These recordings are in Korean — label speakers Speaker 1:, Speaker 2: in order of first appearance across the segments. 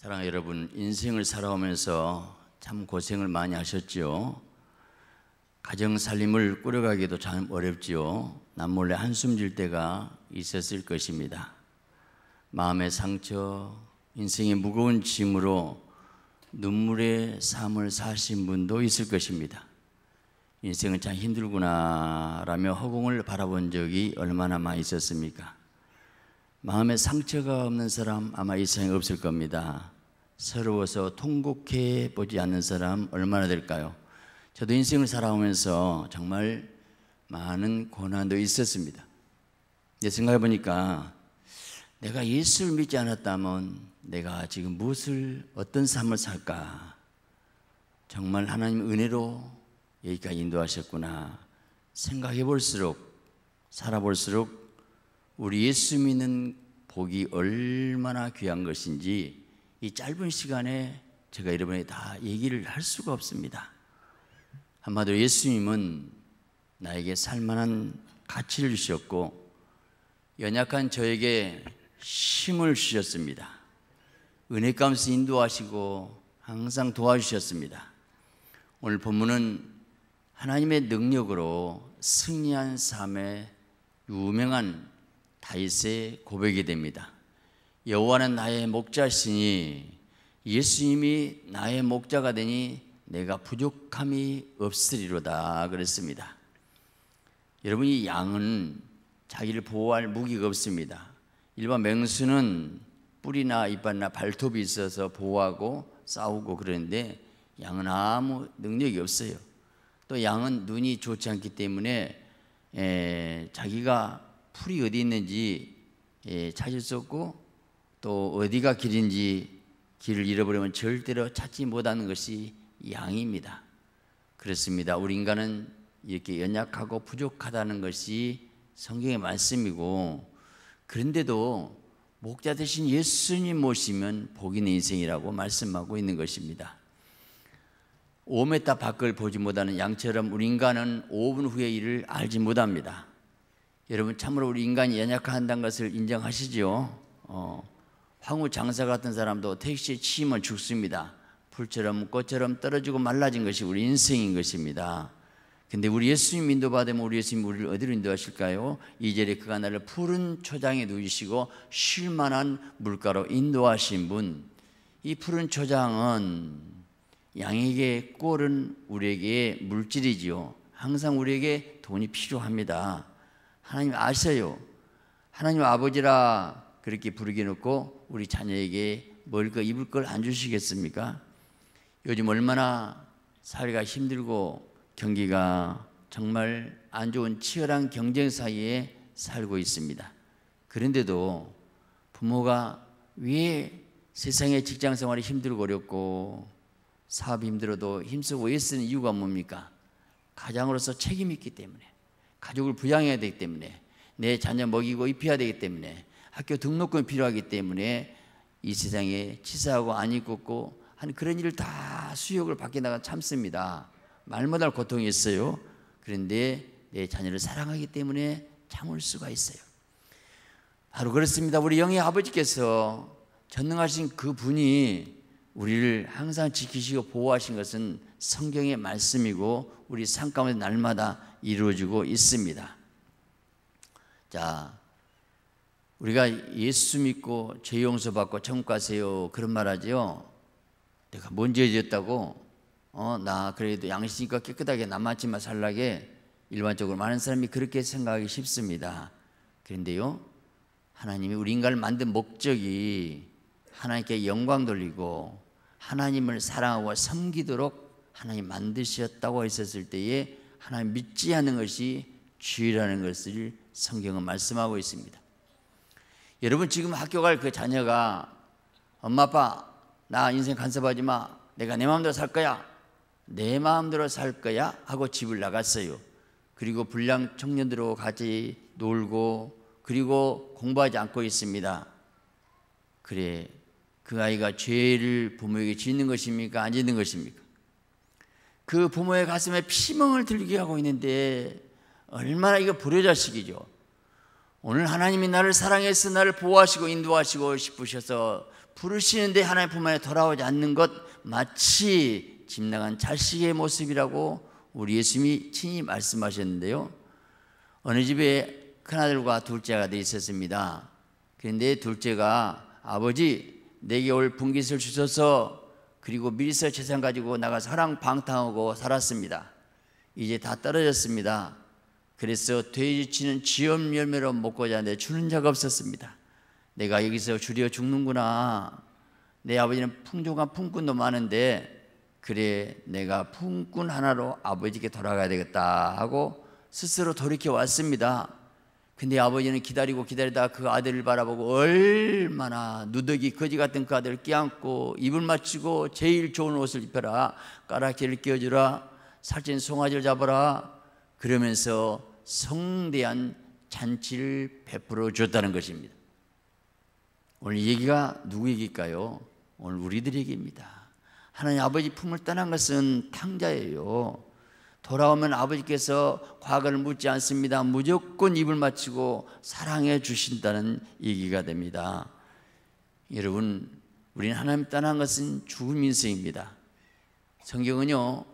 Speaker 1: 사랑 여러분, 인생을 살아오면서 참 고생을 많이 하셨지요. 가정 살림을 꾸려가기도 참 어렵지요. 남몰래 한숨 질 때가 있었을 것입니다. 마음의 상처, 인생의 무거운 짐으로 눈물의 삶을 사신 분도 있을 것입니다. 인생은 참 힘들구나라며 허공을 바라본 적이 얼마나 많이 있었습니까? 마음에 상처가 없는 사람 아마 이 세상에 없을 겁니다. 서러워서 통곡해 보지 않는 사람 얼마나 될까요? 저도 인생을 살아오면서 정말 많은 고난도 있었습니다. 근데 생각해 보니까 내가 예수를 믿지 않았다면 내가 지금 무엇을 어떤 삶을 살까? 정말 하나님 은혜로 여기까지 인도하셨구나. 생각해 볼수록 살아볼수록 우리 예수 믿는 복이 얼마나 귀한 것인지 이 짧은 시간에 제가 여러분에 다 얘기를 할 수가 없습니다. 한마디로 예수님은 나에게 살만한 가치를 주셨고 연약한 저에게 힘을 주셨습니다. 은혜 감수 인도하시고 항상 도와주셨습니다. 오늘 본문은 하나님의 능력으로 승리한 삶의 유명한 다윗의 고백이 됩니다. 여호와는 나의 목자시니 예수님이 나의 목자가 되니 내가 부족함이 없으리로다 그랬습니다. 여러분이 양은 자기를 보호할 무기가 없습니다. 일반 맹수는 뿔이나 이빨이나 발톱이 있어서 보호하고 싸우고 그러는데 양은 아무 능력이 없어요. 또 양은 눈이 좋지 않기 때문에 자기가 풀이 어디 있는지 예, 찾을 수 없고 또 어디가 길인지 길을 잃어버리면 절대로 찾지 못하는 것이 양입니다. 그렇습니다. 우리 인간은 이렇게 연약하고 부족하다는 것이 성경의 말씀이고 그런데도 목자 대신 예수님 모시면 복이 인생이라고 말씀하고 있는 것입니다. 5m 밖을 보지 못하는 양처럼 우리 인간은 5분 후의 일을 알지 못합니다. 여러분 참으로 우리 인간이 연약한다는 것을 인정하시지요. 어, 황후 장사 같은 사람도 택시에 치면 죽습니다. 풀처럼 꽃처럼 떨어지고 말라진 것이 우리 인생인 것입니다. 근데 우리 예수님 인도받으면 우리 예수님 우리를 어디로 인도하실까요? 이 절에 그가 나를 푸른 초장에 누이시고 쉴 만한 물가로 인도하신 분. 이 푸른 초장은 양에게 꼴은 우리에게 물질이지요. 항상 우리에게 돈이 필요합니다. 하나님 아세요. 하나님 아버지라 그렇게 부르게 놓고 우리 자녀에게 먹을 입을 걸 안 주시겠습니까? 요즘 얼마나 사회가 힘들고 경기가 정말 안 좋은 치열한 경쟁 사이에 살고 있습니다. 그런데도 부모가 왜 세상의 직장 생활이 힘들고 어렵고 사업이 힘들어도 힘쓰고 애쓰는 이유가 뭡니까? 가장으로서 책임이 있기 때문에. 가족을 부양해야 되기 때문에 내 자녀 먹이고 입혀야 되기 때문에 학교 등록금이 필요하기 때문에 이 세상에 치사하고 안 입고 한 그런 일을 다 수욕을 받게 나가 참습니다. 말 못할 고통이 있어요. 그런데 내 자녀를 사랑하기 때문에 참을 수가 있어요. 바로 그렇습니다. 우리 영의 아버지께서 전능하신 그 분이 우리를 항상 지키시고 보호하신 것은 성경의 말씀이고 우리 삶 가운데 날마다 이루어지고 있습니다. 자, 우리가 예수 믿고 죄 용서 받고 천국 가세요 그런 말 하지요. 내가 뭔죄 지었다고? 어, 나 그래도 양심과 깨끗하게 남았지만 살라게 일반적으로 많은 사람이 그렇게 생각하기 쉽습니다. 그런데요. 하나님이 우리 인간을 만든 목적이 하나님께 영광 돌리고 하나님을 사랑하고 섬기도록 하나님 만드셨다고 했었을 때에 하나님 믿지 않는 것이 죄라는 것을 성경은 말씀하고 있습니다. 여러분 지금 학교 갈 그 자녀가 엄마 아빠 나 인생 간섭하지 마. 내가 내 마음대로 살 거야. 내 마음대로 살 거야 하고 집을 나갔어요. 그리고 불량 청년들하고 같이 놀고 그리고 공부하지 않고 있습니다. 그래 그 아이가 죄를 부모에게 짓는 것입니까? 안 짓는 것입니까? 그 부모의 가슴에 피멍을 들게 하고 있는데 얼마나 이거 불효자식이죠. 오늘 하나님이 나를 사랑해서 나를 보호하시고 인도하시고 싶으셔서 부르시는데 하나님 품 안에 돌아오지 않는 것 마치 집 나간 자식의 모습이라고 우리 예수님이 친히 말씀하셨는데요. 어느 집에 큰아들과 둘째 아들 있었습니다. 그런데 둘째가 아버지 내게 올 분깃을 주셔서 그리고 밀서 재산 가지고 나가 사랑 방탕하고 살았습니다. 이제 다 떨어졌습니다. 그래서 돼지치는 지엄 열매로 먹고자 하 주는 자가 없었습니다. 내가 여기서 줄여 죽는구나. 내 아버지는 풍족한 품꾼도 많은데 그래 내가 품꾼 하나로 아버지께 돌아가야 되겠다 하고 스스로 돌이켜 왔습니다. 근데 아버지는 기다리고 기다리다그 아들을 바라보고 얼마나 누더기 거지 같은 그 아들을 끼안고 입을 맞추고 제일 좋은 옷을 입혀라 까라키를 끼워주라 살찐 송아지를 잡아라 그러면서 성대한 잔치를 베풀어 줬다는 것입니다 오늘 얘기가 누구 얘기일까요? 오늘 우리들 얘기입니다 하나님 아버지 품을 떠난 것은 탕자예요 돌아오면 아버지께서 과거를 묻지 않습니다. 무조건 입을 맞추고 사랑해 주신다는 얘기가 됩니다. 여러분, 우리는 하나님 떠난 것은 죽음 인생입니다. 성경은요,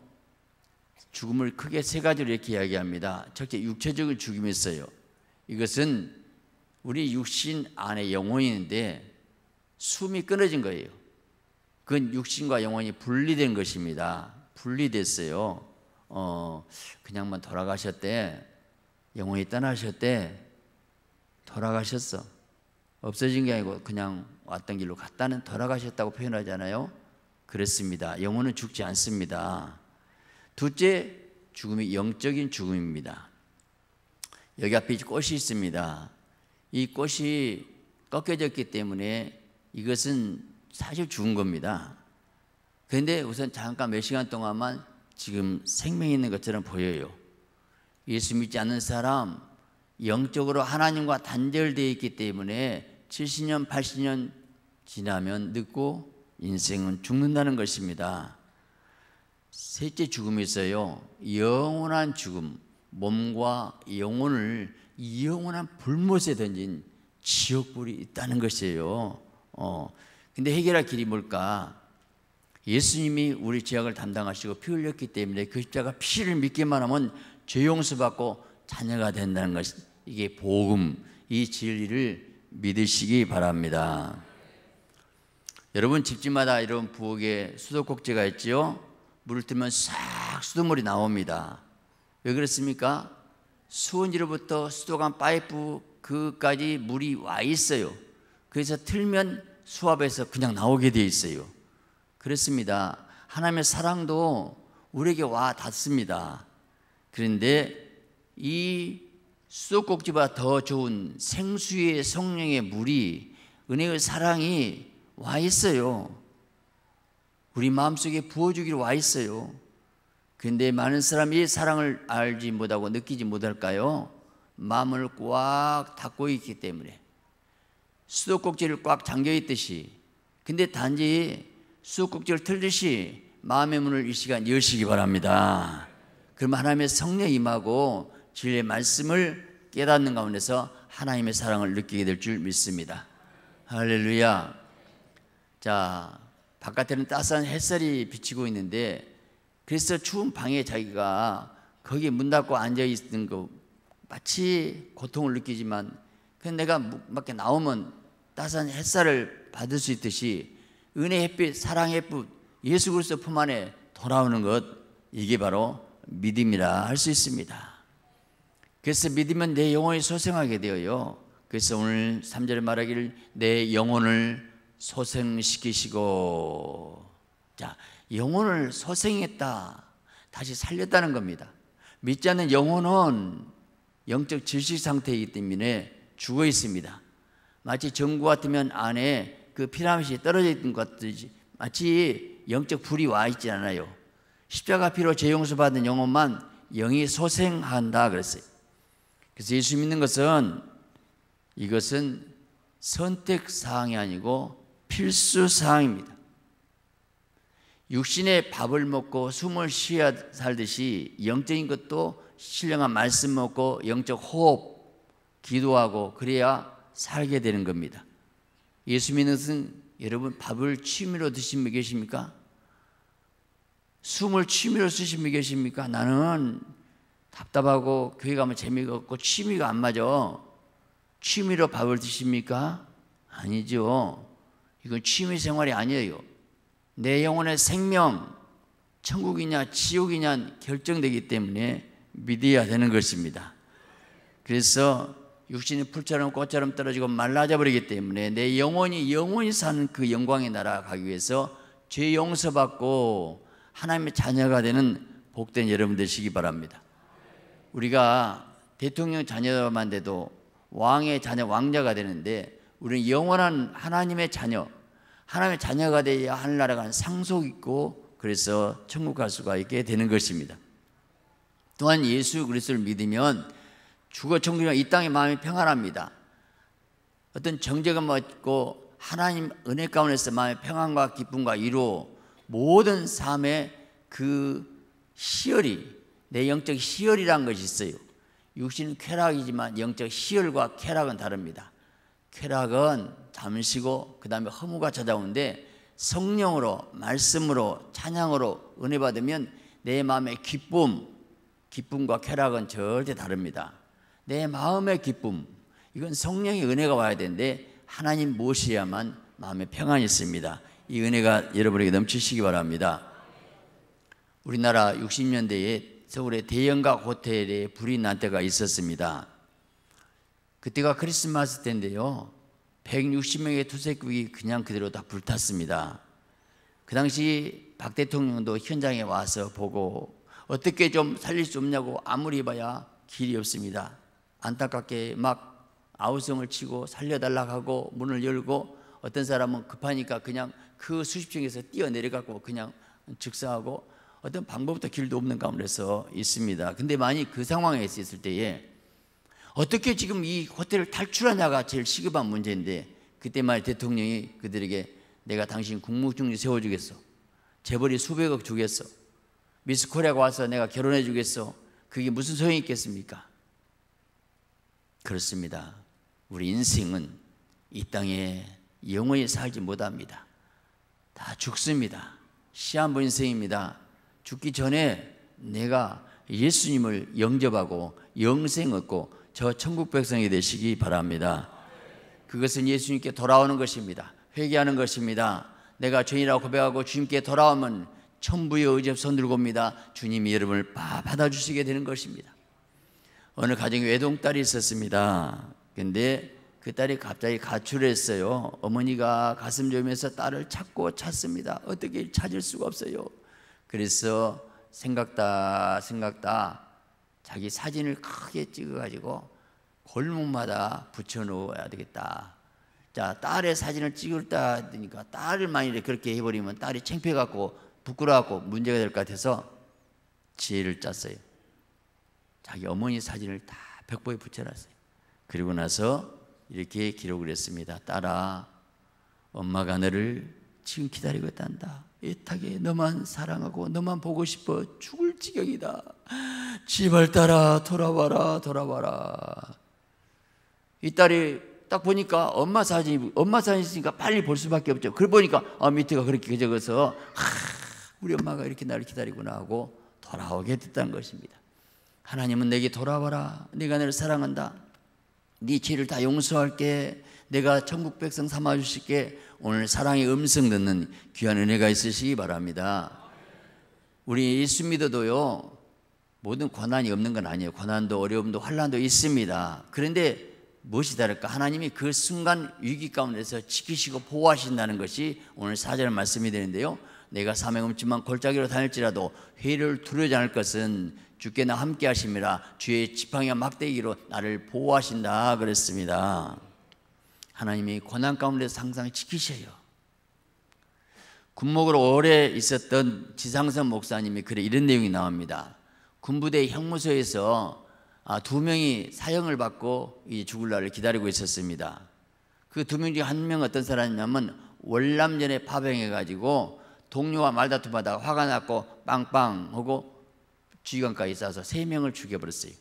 Speaker 1: 죽음을 크게 세 가지로 이렇게 이야기합니다. 첫째, 육체적인 죽음이 있어요. 이것은 우리 육신 안에 영혼인데 숨이 끊어진 거예요. 그건 육신과 영혼이 분리된 것입니다. 분리됐어요. 어, 그냥만 뭐 돌아가셨대. 영혼이 떠나셨대. 돌아가셨어. 없어진 게 아니고 그냥 왔던 길로 갔다는 돌아가셨다고 표현하잖아요. 그랬습니다. 영혼은 죽지 않습니다. 둘째, 죽음이 영적인 죽음입니다. 여기 앞에 꽃이 있습니다. 이 꽃이 꺾여졌기 때문에 이것은 사실 죽은 겁니다. 그런데 우선 잠깐 몇 시간 동안만 지금 생명 이 있는 것처럼 보여요. 예수 믿지 않는 사람 영적으로 하나님과 단절되어 있기 때문에 70년, 80년 지나면 늙고 인생은 죽는다는 것입니다. 셋째 죽음이 있어요. 영원한 죽음, 몸과 영혼을 영원한 불못에 던진 지옥불이 있다는 것이에요. 어. 근데 해결할 길이 뭘까? 예수님이 우리 죄악을 담당하시고 피 흘렸기 때문에 그 십자가 피를 믿기만 하면 죄 용서받고 자녀가 된다는 것이 이게 복음 이 진리를 믿으시기 바랍니다. 여러분 집집마다 이런 부엌에 수도꼭지가 있지요. 물을 틀면 싹 수돗물이 나옵니다. 왜 그렇습니까? 수원지로부터 수도관 파이프 그까지 물이 와 있어요. 그래서 틀면 수압에서 그냥 나오게 돼 있어요. 그렇습니다. 하나님의 사랑도 우리에게 와 닿습니다. 그런데 이 수도꼭지보다 더 좋은 생수의 성령의 물이 은혜의 사랑이 와 있어요. 우리 마음속에 부어주기로 와 있어요. 근데 많은 사람이 사랑을 알지 못하고 느끼지 못할까요? 마음을 꽉 닫고 있기 때문에 수도꼭지를 꽉 잠겨 있듯이 근데 단지 쑥국지를 틀듯이 마음의 문을 이 시간 여시기 바랍니다. 그럼 하나님의 성령 임하고 진리의 말씀을 깨닫는 가운데서 하나님의 사랑을 느끼게 될 줄 믿습니다. 할렐루야. 자, 바깥에는 따스한 햇살이 비치고 있는데 그래서 추운 방에 자기가 거기문 닫고 앉아 있는 거 마치 고통을 느끼지만 그 내가 밖에 나오면 따스한 햇살을 받을 수 있듯이 은혜 햇빛, 사랑의 빛, 예수 그리스도 품 안에 돌아오는 것 이게 바로 믿음이라 할 수 있습니다. 그래서 믿으면 내 영혼이 소생하게 되어요. 그래서 오늘 3절에 말하기를 내 영혼을 소생시키시고 자, 영혼을 소생했다. 다시 살렸다는 겁니다. 믿지 않는 영혼은 영적 질식 상태이기 때문에 죽어 있습니다. 마치 전구 같으면 안에 그 피라밋이 떨어져 있던 것들이 마치 영적 불이 와 있지 않아요. 십자가 피로 재용서 받은 영혼만 영이 소생한다 그랬어요. 그래서 예수 믿는 것은 이것은 선택 사항이 아니고 필수 사항입니다. 육신의 밥을 먹고 숨을 쉬어야 살듯이 영적인 것도 신령한 말씀 먹고 영적 호흡 기도하고 그래야 살게 되는 겁니다. 예수 믿는 것은 여러분 밥을 취미로 드신 분 계십니까? 숨을 취미로 쓰신 분 계십니까? 나는 답답하고 교회 가면 뭐 재미가 없고 취미가 안 맞아. 취미로 밥을 드십니까? 아니죠. 이건 취미 생활이 아니에요. 내 영혼의 생명, 천국이냐 지옥이냐 결정되기 때문에 믿어야 되는 것입니다. 그래서 육신이 풀처럼 꽃처럼 떨어지고 말라져 버리기 때문에 내 영혼이 영원히 사는 그 영광의 나라 가기 위해서 죄 용서받고 하나님의 자녀가 되는 복된 여러분 되시기 바랍니다. 우리가 대통령 자녀만 돼도 왕의 자녀 왕자가 되는데 우리는 영원한 하나님의 자녀 하나님의 자녀가 되어야 하늘 나라가 상속 있고 그래서 천국 갈 수가 있게 되는 것입니다. 또한 예수 그리스도를 믿으면 주거 청중이 이 땅의 마음이 평안합니다. 어떤 정제감 없고 하나님 은혜 가운데서 마음의 평안과 기쁨과 위로 모든 삶의 그 희열이 내 영적 희열이란 것이 있어요. 육신은 쾌락이지만 영적 희열과 쾌락은 다릅니다. 쾌락은 잠시고 그 다음에 허무가 찾아오는데 성령으로 말씀으로 찬양으로 은혜 받으면 내 마음의 기쁨 기쁨과 쾌락은 절대 다릅니다. 내 마음의 기쁨, 이건 성령의 은혜가 와야 되는데 하나님 모셔야만 마음의 평안이 있습니다. 이 은혜가 여러분에게 넘치시기 바랍니다. 우리나라 60년대에 서울의 대형가 호텔에 불이 난 때가 있었습니다. 그때가 크리스마스 때인데요. 160명의 투색국이 그냥 그대로 다 불탔습니다. 그 당시 박 대통령도 현장에 와서 보고 어떻게 좀 살릴 수 없냐고 아무리 봐야 길이 없습니다. 안타깝게 막 아우성을 치고 살려달라 하고 문을 열고 어떤 사람은 급하니까 그냥 그 수십 층에서 뛰어내려갖고 그냥 즉사하고 어떤 방법도 길도 없는 가운데서 있습니다. 근데 만약 그 상황에 있을 때에 어떻게 지금 이 호텔을 탈출하냐가 제일 시급한 문제인데 그때 말 대통령이 그들에게 내가 당신 국무총리 세워주겠어. 재벌이 수백억 주겠어. 미스코리아가 와서 내가 결혼해 주겠어. 그게 무슨 소용이 있겠습니까? 그렇습니다. 우리 인생은 이 땅에 영원히 살지 못합니다. 다 죽습니다. 시한부 인생입니다. 죽기 전에 내가 예수님을 영접하고 영생 얻고 저 천국 백성이 되시기 바랍니다. 그것은 예수님께 돌아오는 것입니다. 회개하는 것입니다. 내가 죄인이라고 고백하고 주님께 돌아오면 천부의 의접 손들고 옵니다. 주님이 여러분을 받아주시게 되는 것입니다. 어느 가정에 외동딸이 있었습니다. 근데 그 딸이 갑자기 가출했어요. 어머니가 가슴 졸면서 딸을 찾고 찾습니다. 어떻게 찾을 수가 없어요. 그래서 생각다 생각다 자기 사진을 크게 찍어가지고 골목마다 붙여놓아야 되겠다. 자 딸의 사진을 찍을다 하니까 딸을 만일 그렇게 해버리면 딸이 창피해갖고 부끄러워갖고 문제가 될 것 같아서 지혜를 짰어요. 자기 어머니 사진을 다 백보에 붙여놨어요. 그리고 나서 이렇게 기록을 했습니다. 딸아, 엄마가 너를 지금 기다리고 있단다. 애타게 너만 사랑하고 너만 보고 싶어 죽을 지경이다. 제발 딸아 돌아와라 돌아와라. 이 딸이 딱 보니까 엄마 사진 엄마 사진 있으니까 빨리 볼 수밖에 없죠. 그걸 보니까 아 밑에가 그렇게 적어서 우리 엄마가 이렇게 나를 기다리구나 하고 돌아오게 됐다는 것입니다. 하나님은 내게 돌아와라. 네가나를 사랑한다. 네 죄를 다 용서할게. 내가 천국 백성 삼아 주실게. 오늘 사랑의 음성 듣는 귀한 은혜가 있으시기 바랍니다. 우리 예수 믿어도요. 모든 권한이 없는 건 아니에요. 권한도 어려움도 환란도 있습니다. 그런데 무엇이 다를까? 하나님이 그 순간 위기 가운데서 지키시고 보호하신다는 것이 오늘 사절 말씀이 되는데요. 내가 사명 없지만 골짜기로 다닐지라도 회를 두려지 않을 것은 주께 나 함께 하심이라 주의 지팡이와 막대기로 나를 보호하신다 그랬습니다. 하나님이 고난 가운데 항상 지키셔요. 군목으로 오래 있었던 지상선 목사님이 그래 이런 내용이 나옵니다. 군부대 형무소에서 아, 두 명이 사형을 받고 이 죽을 날을 기다리고 있었습니다. 그 두 명중한명 어떤 사람이냐면 월남전에 파병해가지고 동료와 말다툼하다가 화가 났고 빵빵하고 주의관까지 싸서 세 명을 죽여버렸어요.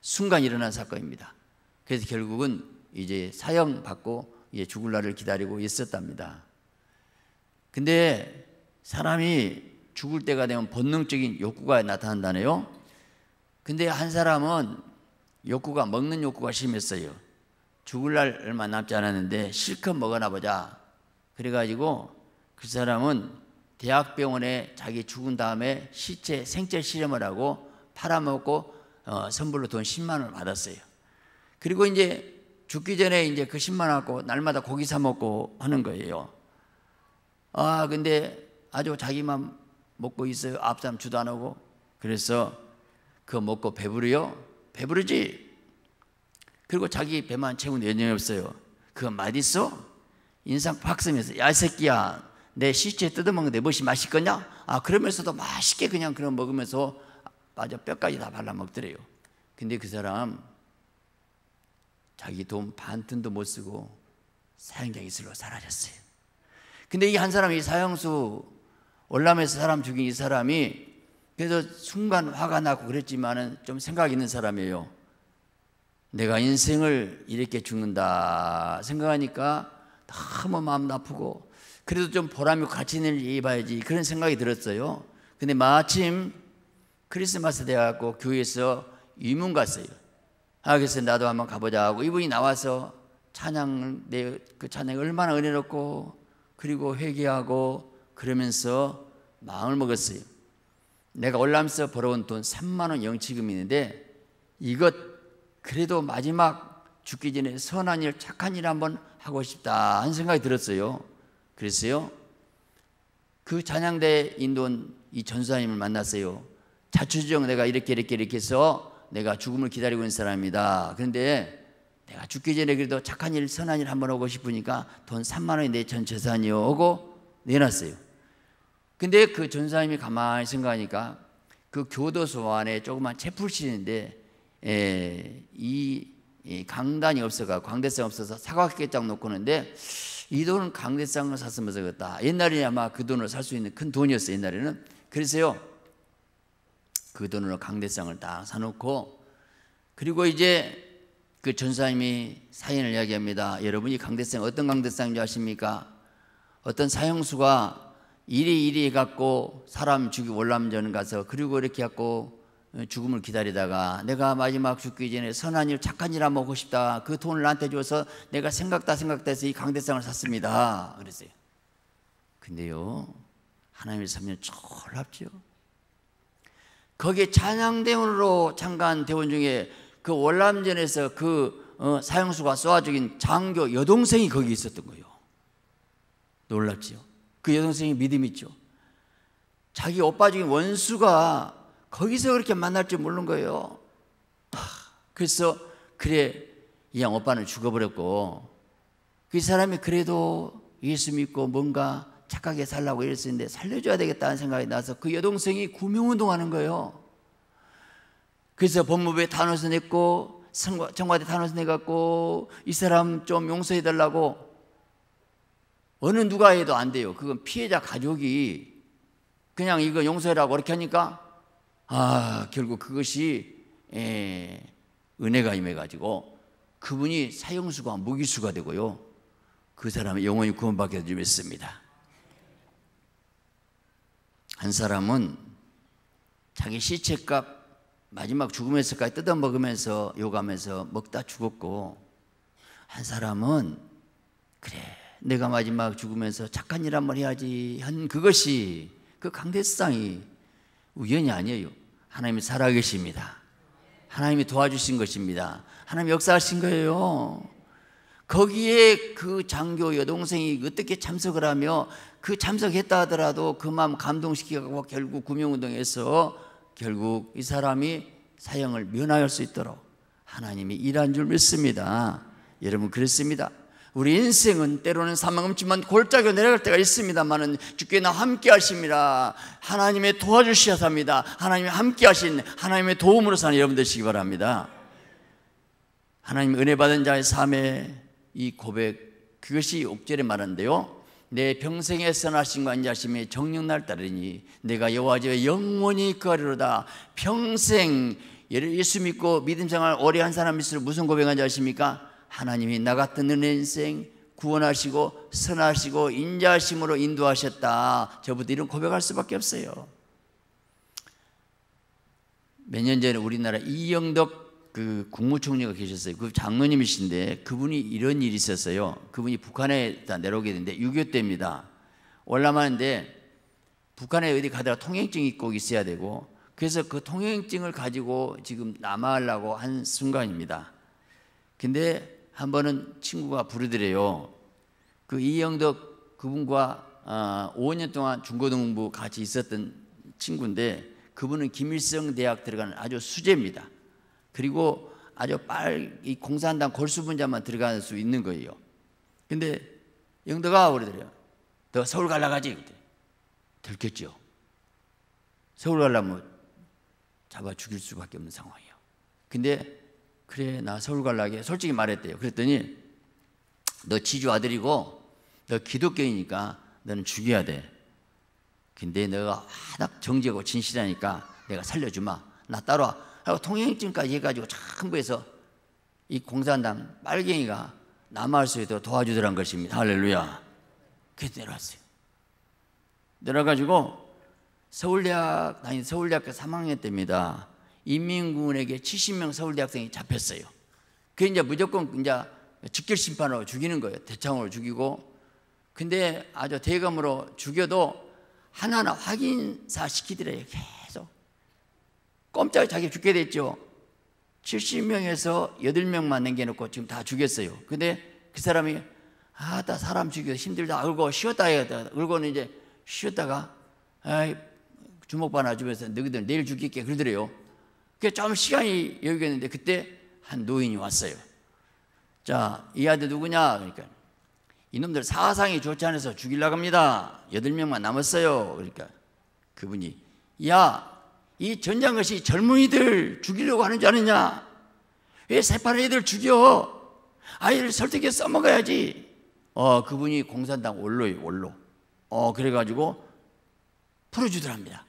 Speaker 1: 순간 일어난 사건입니다. 그래서 결국은 이제 사형 받고 이제 죽을 날을 기다리고 있었답니다. 근데 사람이 죽을 때가 되면 본능적인 욕구가 나타난다네요. 근데 한 사람은 욕구가 먹는 욕구가 심했어요. 죽을 날 얼마 남지 않았는데 실컷 먹어나 보자. 그래가지고 그 사람은 대학병원에 자기 죽은 다음에 시체 생체 실험을 하고 팔아먹고 어, 선불로 돈 10만 원을 받았어요. 그리고 이제 죽기 전에 이제 그 10만 원 갖고 날마다 고기 사 먹고 하는 거예요. 아 근데 아주 자기만 먹고 있어요. 앞사람 주도 안 하고 그래서 그거 먹고 배부르요? 배부르지. 그리고 자기 배만 채우는 연연이 없어요. 그거 맛있어? 인상 팍 쓰면서 야 새끼야 내 시체 뜯어먹는데 무엇이 맛있거냐아 그러면서도 맛있게 그냥 그런 먹으면서 맞아 뼈까지 다 발라먹더래요 근데 그 사람 자기 돈 반푼도 못 쓰고 사형장 이슬로 사라졌어요 근데 이 한 사람이 사형수 월남에서 사람 죽인 이 사람이 그래서 순간 화가 나고 그랬지만은 좀 생각 있는 사람이에요 내가 인생을 이렇게 죽는다 생각하니까 너무 마음 나쁘고 그래도 좀 보람 이고 가치 있는 일을 봐야지 그런 생각이 들었어요. 근데 마침 크리스마스 돼갖고 교회에서 이문 갔어요. 아, 그래서 나도 한번 가보자 하고 이분이 나와서 찬양, 내그 찬양이 얼마나 은혜롭고 그리고 회개하고 그러면서 마음을 먹었어요. 내가 올라면서 벌어온 돈 3만원 영치금이 있는데 이것 그래도 마지막 죽기 전에 선한 일, 착한 일 한번 하고 싶다 하는 생각이 들었어요. 그랬어요. 그 찬양대 인도원 이 전사님을 만났어요. 자초지정 내가 이렇게 이렇게 이렇게 해서 내가 죽음을 기다리고 있는 사람이다. 그런데 내가 죽기 전에 그래도 착한 일, 선한 일 한번 하고 싶으니까 돈 3만 원이 내 전 재산이요. 하고 내놨어요. 근데 그 전사님이 가만히 생각하니까 그 교도소 안에 조그만 채풀실인데 에, 예, 이, 이 강단이 없어가 광대성 없어서 사각계장 놓고 는데 이 돈은 강대상을 샀으면서 그랬다. 옛날에 아마 그 돈을 살 수 있는 큰 돈이었어요. 옛날에는. 그래서요. 그 돈으로 강대상을 다 사놓고 그리고 이제 그 전사님이 사연을 이야기합니다. 여러분이 강대상 어떤 강대상인지 아십니까? 어떤 사형수가 이리 이리 해 갖고 사람 죽이 월남전 가서 그리고 이렇게 해 갖고 죽음을 기다리다가 내가 마지막 죽기 전에 선한 일 착한 일 안 먹고 싶다 그 돈을 나한테 줘서 내가 생각다 생각돼서이 강대상을 샀습니다 그랬어요 근데요 하나님의 섭리는 졸지요 거기에 찬양대원으로 참가한 대원 중에 그 월남전에서 그 어, 사형수가 쏘아 죽인 장교 여동생이 거기 있었던 거예요 놀랍지요 그 여동생이 믿음 있죠 자기 오빠 중인 원수가 거기서 그렇게 만날 줄 모르는 거예요. 그래서 그래 이 양 오빠는 죽어버렸고 그 사람이 그래도 예수 믿고 뭔가 착하게 살라고 이랬었는데 살려줘야 되겠다는 생각이 나서 그 여동생이 구명운동하는 거예요. 그래서 법무부에 단원서 냈고 청와대 단원서 내갖고 이 사람 좀 용서해달라고 어느 누가 해도 안 돼요. 그건 피해자 가족이 그냥 이거 용서해라고 이렇게 하니까 아, 결국 그것이 에, 예, 은혜가 임해가지고 그분이 사형수가 무기수가 되고요. 그사람의영혼이 구원받게 되어 있습니다. 한 사람은 자기 시체값 마지막 죽음에서까지 뜯어먹으면서 욕하면서 먹다 죽었고 한 사람은 그래 내가 마지막 죽으면서 착한 일 한 번 해야지 한 그것이 그 강대상이 우연이 아니에요. 하나님이 살아계십니다. 하나님이 도와주신 것입니다. 하나님 역사하신 거예요. 거기에 그 장교 여동생이 어떻게 참석을 하며 그 참석했다 하더라도 그 마음 감동시키고 결국 구명운동에서 결국 이 사람이 사형을 면할수 있도록 하나님이 일한 줄 믿습니다. 여러분 그랬습니다. 우리 인생은 때로는 사망 없치만 골짜기로 내려갈 때가 있습니다만은 주께나 함께 하십니다. 하나님의 도와주셔야 합니다. 하나님의 함께 하신 하나님의 도움으로 사는 여러분 되시기 바랍니다. 하나님 은혜 받은 자의 삶의 이 고백 그것이 옥절에 말한데요. 내 평생에 선하신 관자심이 정령날 따르니 내가 여호와의 영원히 거리로다 평생 예수 믿고 믿음 생활 오래 한 사람 있을 무슨 고백한 자십니까? 하나님이 나 같은 은혜 인생 구원하시고 선하시고 인자심으로 인도하셨다. 저부터 이런 고백할 수밖에 없어요. 몇 년 전에 우리나라 이영덕 그 국무총리가 계셨어요. 그 장로님이신데 그분이 이런 일이 있었어요. 그분이 북한에 내려오게 됐는데 6.25 때입니다. 올라마는데 북한에 어디 가다가 통행증이 꼭 있어야 되고 그래서 그 통행증을 가지고 지금 남하하려고 한 순간입니다. 근데 한 번은 친구가 부르더래요. 그 이영덕 그분과 어, 아, 5년 동안 중고등부 같이 있었던 친구인데 그분은 김일성 대학 들어가는 아주 수재입니다. 그리고 아주 빨이 공산당 골수 분자만 들어갈 수 있는 거예요. 근데 영덕아 그러더래요. 너 서울 갈라 가지 그때 들켰죠. 서울 갈라면 잡아 죽일 수밖에 없는 상황이에요. 근데 그래 나 서울 갈라게 솔직히 말했대요. 그랬더니 너 지주 아들이고 너 기독교이니까 너는 죽여야 돼. 근데 너가 하닥 정직하고 진실하니까 내가 살려주마. 나 따라와. 하고 통행증까지 해가지고 전부해서이 공산당 빨갱이가 남할 수 있도록 도와주더란 것입니다. 할렐루야. 그래서 내려왔어요. 내려가지고 서울대학 다닌 서울대학교 3학년 때입니다. 인민군에게 70명 서울대 학생이 잡혔어요. 그 이제 무조건 이제 직결 심판으로 죽이는 거예요. 대창으로 죽이고. 근데 아주 대감으로 죽여도 하나하나 확인사 시키더래요. 계속. 꼼짝 자기 죽게 됐죠. 70명에서 8명만 남겨놓고 지금 다 죽였어요. 근데 그 사람이 아, 나 사람 죽여 힘들다. 울고 쉬었다 울고는 이제 쉬었다가 주먹 받아 주면서 너희들 내일 죽일게 그러더래요. 그게 좀 시간이 여유가 는데 그때 한 노인이 왔어요. 자, 이 아들 누구냐? 그러니까 이놈들 사상이 좋지 않아서 죽이려고 합니다. 여덟 명만 남았어요. 그러니까 그분이 야, 이 전장것이 젊은이들 죽이려고 하는 줄 아느냐? 왜 새파란 애들 죽여? 아이를 설득해 써먹어야지. 어, 그분이 공산당 원로예요, 원로. 어, 그래가지고 풀어주더랍니다.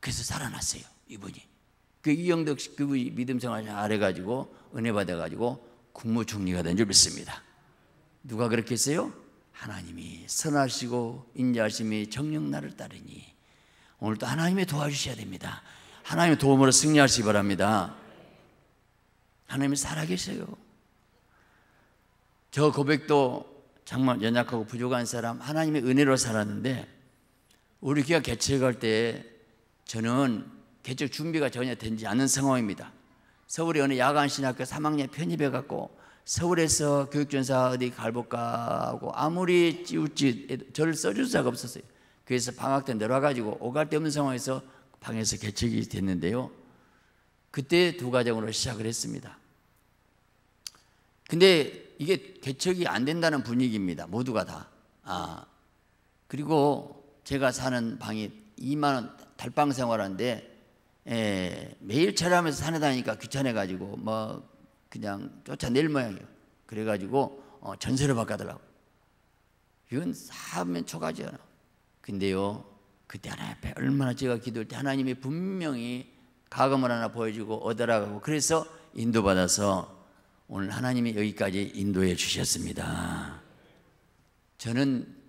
Speaker 1: 그래서 살아났어요, 이분이. 그 이영덕 식구의 믿음 생활 잘해가지고 은혜 받아가지고 국무총리가 된 줄 믿습니다. 누가 그렇게 했어요? 하나님이 선하시고 인자하심이 정령나를 따르니 오늘도 하나님의 도와주셔야 됩니다. 하나님의 도움으로 승리하시기 바랍니다. 하나님이 살아계세요. 저 고백도 정말 연약하고 부족한 사람 하나님의 은혜로 살았는데 우리 교회 개척할 때 저는 개척 준비가 전혀 되지 않은 상황입니다. 서울의 어느 야간 신학교 3학년 편입해 갖고 서울에서 교육전사 어디 갈볼까 하고 아무리 찌우찌 저를 써줄 수가 없었어요. 그래서 방학 때 내려와가지고 오갈 데 없는 상황에서 방에서 개척이 됐는데요. 그때 두 과정으로 시작을 했습니다. 근데 이게 개척이 안 된다는 분위기입니다. 모두가 다. 아. 그리고 제가 사는 방이 2만 원 달방 생활하는데 예, 매일 처류하면서 산에 다니니까 귀찮아가지고 뭐 그냥 쫓아낼 모양이에요. 그래가지고 어, 전세를 바꿔달라고. 이건 사면 초과잖아. 근데요 그때 하나님 앞에 얼마나 제가 기도할 때 하나님이 분명히 가감을 하나 보여주고 얻으라고 그래서 인도받아서 오늘 하나님이 여기까지 인도해 주셨습니다. 저는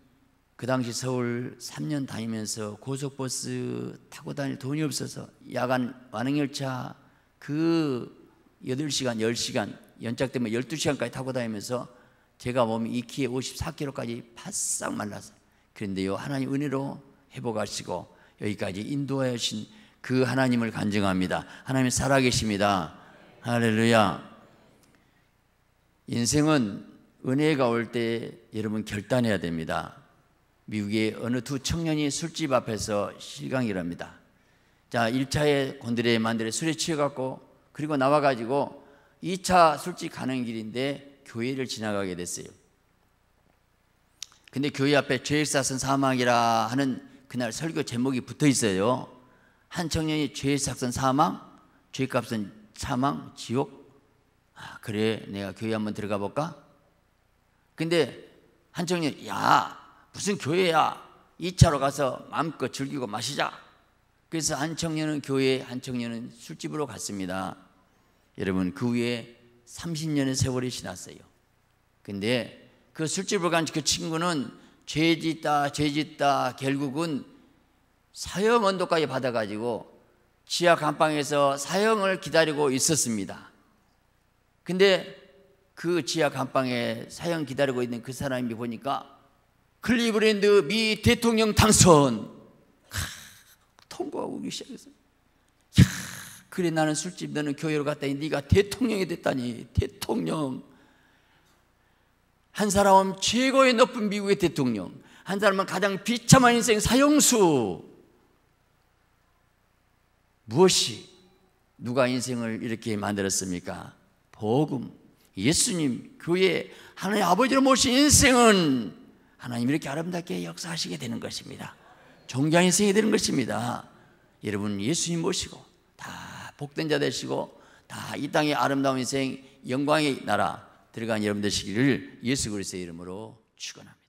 Speaker 1: 그 당시 서울 3년 다니면서 고속버스 타고 다닐 돈이 없어서 야간 완행열차 그 8시간, 10시간 연착되면 12시간까지 타고 다니면서 제가 몸이 2키에 54kg까지 바싹 말랐어요. 그런데요 하나님 은혜로 회복하시고 여기까지 인도하신 그 하나님을 간증합니다. 하나님 살아계십니다. 할렐루야. 인생은 은혜가 올 때 여러분 결단해야 됩니다. 미국의 어느 두 청년이 술집 앞에서 실강이랍니다. 자, 1차에 곤드레 만드레 술에 취해갖고 그리고 나와가지고 2차 술집 가는 길인데 교회를 지나가게 됐어요. 근데 교회 앞에 죄의사선 사망이라 하는 그날 설교 제목이 붙어 있어요. 한 청년이 죄의사선 사망, 죄값은 사망, 지옥. 아, 그래, 내가 교회 한번 들어가 볼까? 근데 한 청년, 야, 무슨 교회야 2차로 가서 마음껏 즐기고 마시자 그래서 한 청년은 교회에 한 청년은 술집으로 갔습니다 여러분 그 후에 30년의 세월이 지났어요 근데 그 술집을 간 그 친구는 죄 짓다 죄 짓다 결국은 사형 언도까지 받아가지고 지하 감방에서 사형을 기다리고 있었습니다 근데 그 지하 감방에 사형 기다리고 있는 그 사람이 보니까 클리브랜드 미 대통령 당선 캬, 통과하고 시작했어요. 캬, 그래 나는 술집 너는 교회로 갔다니 네가 대통령이 됐다니 대통령 한 사람은 최고의 높은 미국의 대통령 한 사람은 가장 비참한 인생 사형수 무엇이 누가 인생을 이렇게 만들었습니까? 복음 예수님 교회 하나님 아버지를 모신 인생은 하나님 이렇게 이 아름답게 역사하시게 되는 것입니다. 종장의 성이 되는 것입니다. 여러분 예수님 모시고 다 복된 자 되시고 다 이 땅의 아름다운 인생 영광의 나라 들어간 여러분 되시기를 예수 그리스의 이름으로 축원합니다.